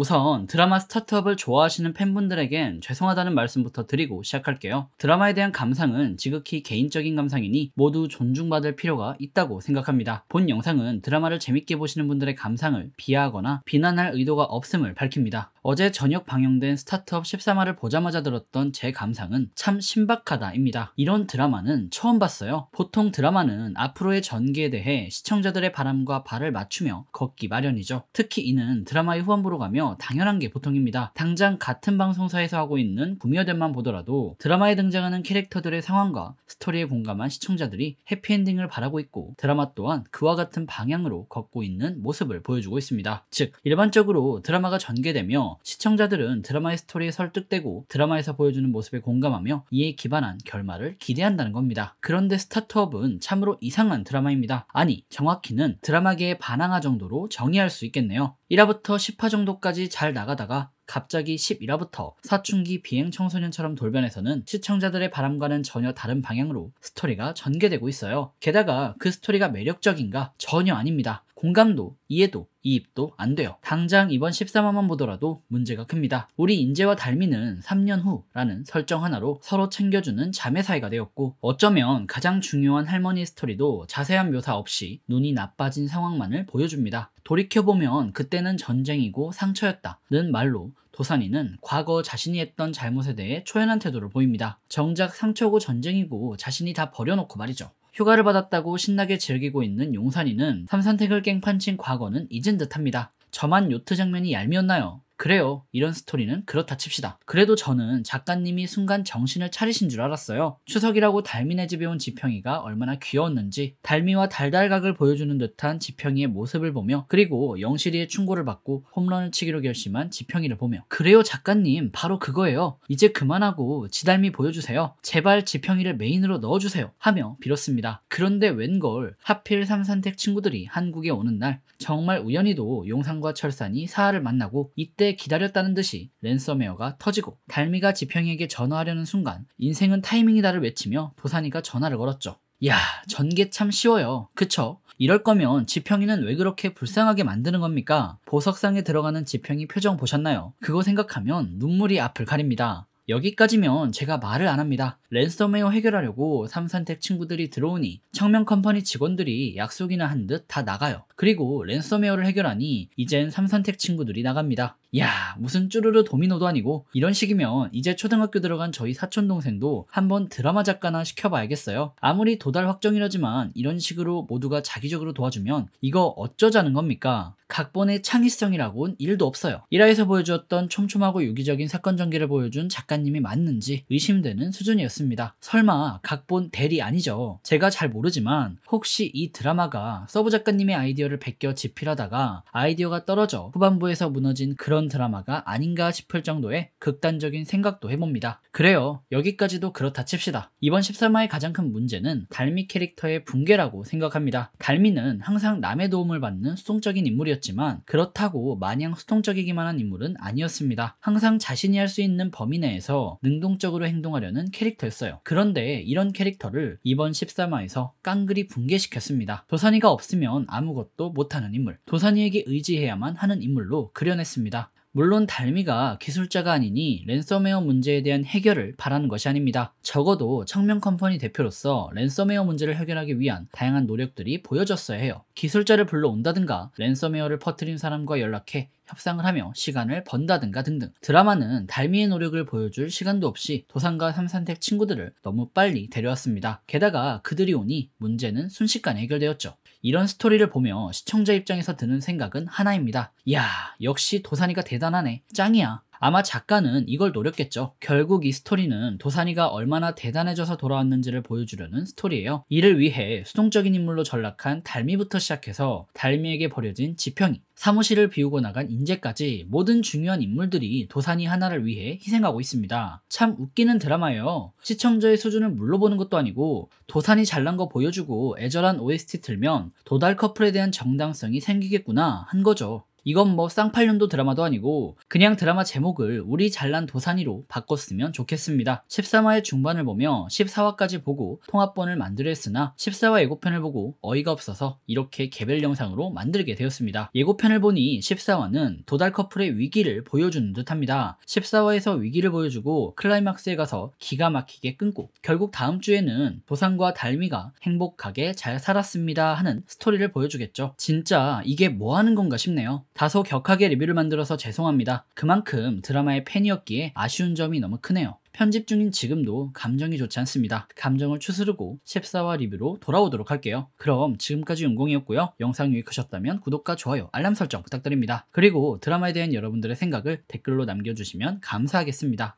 우선 드라마 스타트업을 좋아하시는 팬분들에겐 죄송하다는 말씀부터 드리고 시작할게요. 드라마에 대한 감상은 지극히 개인적인 감상이니 모두 존중받을 필요가 있다고 생각합니다. 본 영상은 드라마를 재밌게 보시는 분들의 감상을 비하하거나 비난할 의도가 없음을 밝힙니다. 어제 저녁 방영된 스타트업 13화를 보자마자 들었던 제 감상은 참 신박하다입니다. 이런 드라마는 처음 봤어요. 보통 드라마는 앞으로의 전개에 대해 시청자들의 바람과 발을 맞추며 걷기 마련이죠. 특히 이는 드라마의 후원부로 가며 당연한 게 보통입니다. 당장 같은 방송사에서 하고 있는 구미어댄만 보더라도 드라마에 등장하는 캐릭터들의 상황과 스토리에 공감한 시청자들이 해피엔딩을 바라고 있고 드라마 또한 그와 같은 방향으로 걷고 있는 모습을 보여주고 있습니다. 즉 일반적으로 드라마가 전개되며 시청자들은 드라마의 스토리에 설득되고 드라마에서 보여주는 모습에 공감하며 이에 기반한 결말을 기대한다는 겁니다. 그런데 스타트업은 참으로 이상한 드라마입니다. 아니 정확히는 드라마계에 반항하 정도로 정의할 수 있겠네요. 1화부터 10화 정도까지 잘 나가다가 갑자기 11화부터 사춘기 비행 청소년처럼 돌변해서는 시청자들의 바람과는 전혀 다른 방향으로 스토리가 전개되고 있어요. 게다가 그 스토리가 매력적인가? 전혀 아닙니다. 공감도, 이해도, 이입도 안 돼요. 당장 이번 14화만 보더라도 문제가 큽니다. 우리 인재와 달미는 3년 후라는 설정 하나로 서로 챙겨주는 자매 사이가 되었고 어쩌면 가장 중요한 할머니 스토리도 자세한 묘사 없이 눈이 나빠진 상황만을 보여줍니다. 돌이켜보면 그때는 전쟁이고 상처였다는 말로 도산이는 과거 자신이 했던 잘못에 대해 초연한 태도를 보입니다. 정작 상처고 전쟁이고 자신이 다 버려놓고 말이죠. 휴가를 받았다고 신나게 즐기고 있는 용산이는 삼산택을 깽판친 과거는 잊은 듯합니다. 저만 요트 장면이 얄미웠나요? 그래요. 이런 스토리는 그렇다 칩시다. 그래도 저는 작가님이 순간 정신을 차리신 줄 알았어요. 추석이라고 달미네 집에 온 지평이가 얼마나 귀여웠는지 달미와 달달각을 보여주는 듯한 지평이의 모습을 보며 그리고 영실이의 충고를 받고 홈런을 치기로 결심한 지평이를 보며 그래요 작가님 바로 그거예요. 이제 그만하고 지달미 보여주세요. 제발 지평이를 메인으로 넣어주세요. 하며 빌었습니다. 그런데 웬걸 하필 삼산택 친구들이 한국에 오는 날 정말 우연히도 용산과 철산이 사하를 만나고 이때 그때 기다렸다는 듯이 랜섬웨어가 터지고 달미가 지평이에게 전화하려는 순간 인생은 타이밍이다를 외치며 도산이가 전화를 걸었죠. 이 야, 전개 참 쉬워요. 그쵸? 이럴 거면 지평이는 왜 그렇게 불쌍하게 만드는 겁니까? 보석상에 들어가는 지평이 표정 보셨나요? 그거 생각하면 눈물이 앞을 가립니다. 여기까지면 제가 말을 안 합니다. 랜섬웨어 해결하려고 삼산택 친구들이 들어오니 청명컴퍼니 직원들이 약속이나 한 듯 다 나가요. 그리고 랜섬웨어를 해결하니 이젠 삼산택 친구들이 나갑니다. 야 무슨 쭈르르 도미노도 아니고 이런 식이면 이제 초등학교 들어간 저희 사촌동생도 한번 드라마 작가나 시켜봐야겠어요 아무리 도달 확정이라지만 이런 식으로 모두가 자기적으로 도와주면 이거 어쩌자는 겁니까 각본의 창의성이라고는 일도 없어요 1화에서 보여주었던 촘촘하고 유기적인 사건 전개를 보여준 작가님이 맞는지 의심되는 수준이었습니다 설마 각본 대리 아니죠 제가 잘 모르지만 혹시 이 드라마가 서브 작가님의 아이디어를 베껴 집필하다가 아이디어가 떨어져 후반부에서 무너진 그런 그런 드라마가 아닌가 싶을 정도의 극단적인 생각도 해봅니다. 그래요. 여기까지도 그렇다 칩시다. 이번 13화의 가장 큰 문제는 달미 캐릭터의 붕괴라고 생각합니다. 달미는 항상 남의 도움을 받는 수동적인 인물이었지만 그렇다고 마냥 수동적이기만 한 인물은 아니었습니다. 항상 자신이 할 수 있는 범위 내에서 능동적으로 행동하려는 캐릭터였어요. 그런데 이런 캐릭터를 이번 13화에서 깡그리 붕괴시켰습니다. 도산이가 없으면 아무것도 못하는 인물, 도산이에게 의지해야만 하는 인물로 그려냈습니다. 물론 달미가 기술자가 아니니 랜섬웨어 문제에 대한 해결을 바라는 것이 아닙니다. 적어도 청명 컴퍼니 대표로서 랜섬웨어 문제를 해결하기 위한 다양한 노력들이 보여졌어야 해요. 기술자를 불러온다든가 랜섬웨어를 퍼뜨린 사람과 연락해 협상을 하며 시간을 번다든가 등등. 드라마는 달미의 노력을 보여줄 시간도 없이 도산과 삼산택 친구들을 너무 빨리 데려왔습니다. 게다가 그들이 오니 문제는 순식간 에 해결되었죠. 이런 스토리를 보며 시청자 입장에서 드는 생각은 하나입니다. 이야, 역시 도산이가 대단하네. 짱이야. 아마 작가는 이걸 노렸겠죠. 결국 이 스토리는 도산이가 얼마나 대단해져서 돌아왔는지를 보여주려는 스토리예요. 이를 위해 수동적인 인물로 전락한 달미부터 시작해서 달미에게 버려진 지평이, 사무실을 비우고 나간 인재까지 모든 중요한 인물들이 도산이 하나를 위해 희생하고 있습니다. 참 웃기는 드라마예요. 시청자의 수준을 물러보는 것도 아니고 도산이 잘난 거 보여주고 애절한 OST 틀면 도달 커플에 대한 정당성이 생기겠구나 한 거죠. 이건 뭐 쌍팔년도 드라마도 아니고 그냥 드라마 제목을 우리 잘난 도산이로 바꿨으면 좋겠습니다. 13화의 중반을 보며 14화까지 보고 통합본을 만들었으나 14화 예고편을 보고 어이가 없어서 이렇게 개별 영상으로 만들게 되었습니다. 예고편을 보니 14화는 도달 커플의 위기를 보여주는 듯합니다. 14화에서 위기를 보여주고 클라이막스에 가서 기가 막히게 끊고 결국 다음 주에는 도산과 달미가 행복하게 잘 살았습니다 하는 스토리를 보여주겠죠. 진짜 이게 뭐 하는 건가 싶네요. 다소 격하게 리뷰를 만들어서 죄송합니다. 그만큼 드라마의 팬이었기에 아쉬운 점이 너무 크네요. 편집 중인 지금도 감정이 좋지 않습니다. 감정을 추스르고 14화 리뷰로 돌아오도록 할게요. 그럼 지금까지 용공이었고요. 영상 유익하셨다면 구독과 좋아요, 알람 설정 부탁드립니다. 그리고 드라마에 대한 여러분들의 생각을 댓글로 남겨주시면 감사하겠습니다.